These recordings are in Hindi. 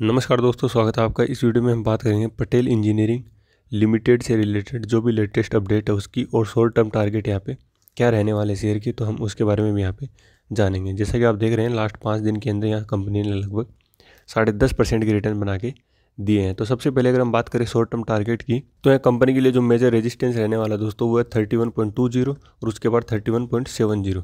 नमस्कार दोस्तों स्वागत है आपका इस वीडियो में हम बात करेंगे पटेल इंजीनियरिंग लिमिटेड से रिलेटेड जो भी लेटेस्ट अपडेट है उसकी और शॉर्ट टर्म टारगेट यहाँ पे क्या रहने वाले शेयर की तो हम उसके बारे में भी यहाँ पे जानेंगे जैसा कि आप देख रहे हैं लास्ट पाँच दिन के अंदर यहाँ कंपनी ने लगभग साढ़े दस परसेंट के रिटर्न बना के दिए हैं तो सबसे पहले अगर हम बात करें शॉर्ट टर्म टारगेट की तो यहाँ कंपनी के लिए जो मेजर रेजिस्टेंस रहने वाला दोस्तों वो है thirty one point two zero और उसके बाद thirty one point seven zero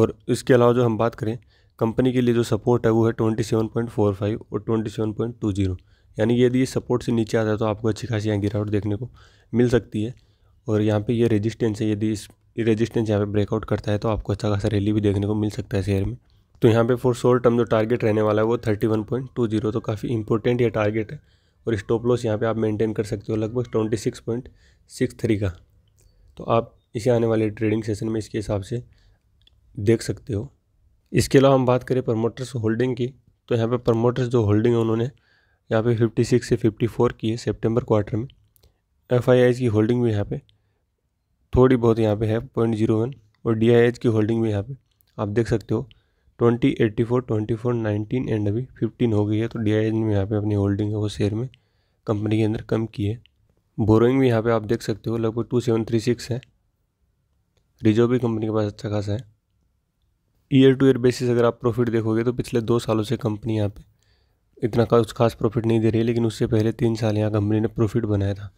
और इसके अलावा जो हम बात करें कंपनी के लिए जो सपोर्ट है वो है twenty seven point four five और twenty seven point two zero यानी यदि ये सपोर्ट से नीचे आता है तो आपको अच्छी खासी यहाँ गिरावट देखने को मिल सकती है और यहाँ पे ये रेजिस्टेंस है यदि इस रेजिस्टेंस यहाँ पे ब्रेकआउट करता है तो आपको अच्छा खासा रैली भी देखने को मिल सकता है शेयर में तो यहाँ पे फॉर शोर टर्म जो टारगेट रहने वाला है वो thirty one point two zero तो काफ़ी इंपॉर्टेंट ये टारगेट है और स्टॉप लॉस यहाँ पे आप मेंटेन कर सकते हो लगभग twenty six point six three का तो आप इसे आने वाले ट्रेडिंग सेशन में इसके हिसाब से देख सकते हो इसके अलावा हम बात करें प्रमोटर्स होल्डिंग की तो यहाँ पे प्रमोटर्स जो होल्डिंग है उन्होंने यहाँ पे 56 से 54 की है सेप्टेम्बर क्वार्टर में एफ की होल्डिंग भी यहाँ पे थोड़ी बहुत यहाँ पे है पॉइंट जीरो वन और डी की होल्डिंग भी यहाँ पे आप देख सकते हो twenty eighty four twenty four nineteen and अभी फिफ्टीन हो गई है तो डी ने यहाँ पर अपनी होल्डिंग है वो शेयर में कंपनी के अंदर कम की है बोरोइंग भी यहाँ पर आप देख सकते हो लगभग टू सेवन थ्री सिक्स है रिजर्व भी कंपनी के पास अच्छा खासा है ईयर टू ईयर बेसिस अगर आप प्रॉफिट देखोगे तो पिछले दो सालों से कंपनी यहाँ पे इतना कुछ खास प्रॉफिट नहीं दे रही है लेकिन उससे पहले तीन साल यहाँ कंपनी ने प्रॉफिट बनाया था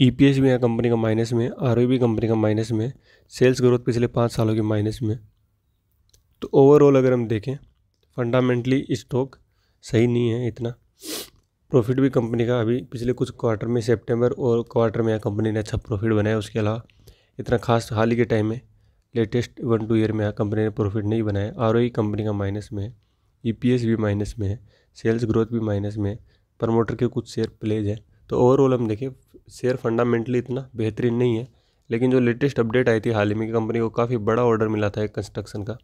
ई e भी यहाँ कंपनी का माइनस में आर e भी कंपनी का माइनस में सेल्स ग्रोथ पिछले पाँच सालों के माइनस में तो ओवरऑल अगर हम देखें फंडामेंटली स्टॉक सही नहीं है इतना प्रॉफिट भी कंपनी का अभी पिछले कुछ क्वार्टर में सितंबर और क्वार्टर में यहाँ कंपनी ने अच्छा प्रॉफिट बनाया उसके अलावा इतना खास हाल ही के टाइम में लेटेस्ट वन टू ईयर में कंपनी ने प्रॉफिट नहीं बनाया आर e कंपनी का माइनस में है ई e भी माइनस में है सेल्स ग्रोथ भी माइनस में है प्रमोटर के कुछ शेयर प्लेज है तो ओवरऑल हम देखें शेयर फंडामेंटली इतना बेहतरीन नहीं है लेकिन जो लेटेस्ट अपडेट आई थी हाल ही में कंपनी को काफ़ी बड़ा ऑर्डर मिला था एक कंस्ट्रक्शन का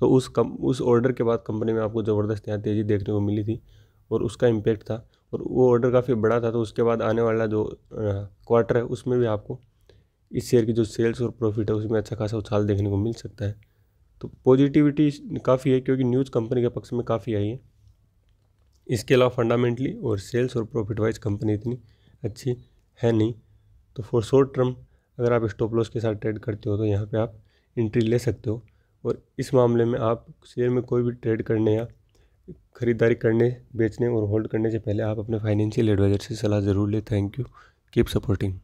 तो उस कम उस ऑर्डर के बाद कंपनी में आपको ज़बरदस्त यहाँ तेज़ी देखने को मिली थी और उसका इम्पेक्ट था और वो ऑर्डर काफ़ी बड़ा था तो उसके बाद आने वाला जो क्वार्टर है उसमें भी आपको इस शेयर की जो सेल्स और प्रॉफिट है उसमें अच्छा खासा उछाल देखने को मिल सकता है तो पॉजिटिविटी काफ़ी है क्योंकि न्यूज़ कंपनी के पक्ष में काफ़ी आई है इसके अलावा फंडामेंटली और सेल्स और प्रॉफिट वाइज कंपनी इतनी अच्छी है नहीं तो फॉर शॉर्ट टर्म अगर आप स्टॉप लॉस के साथ ट्रेड करते हो तो यहाँ पे आप एंट्री ले सकते हो और इस मामले में आप शेयर में कोई भी ट्रेड करने या ख़रीदारी करने बेचने और होल्ड करने से पहले आप अपने फाइनेंशियल एडवाइज़र से सलाह ज़रूर लें थैंक यू कीप सपोर्टिंग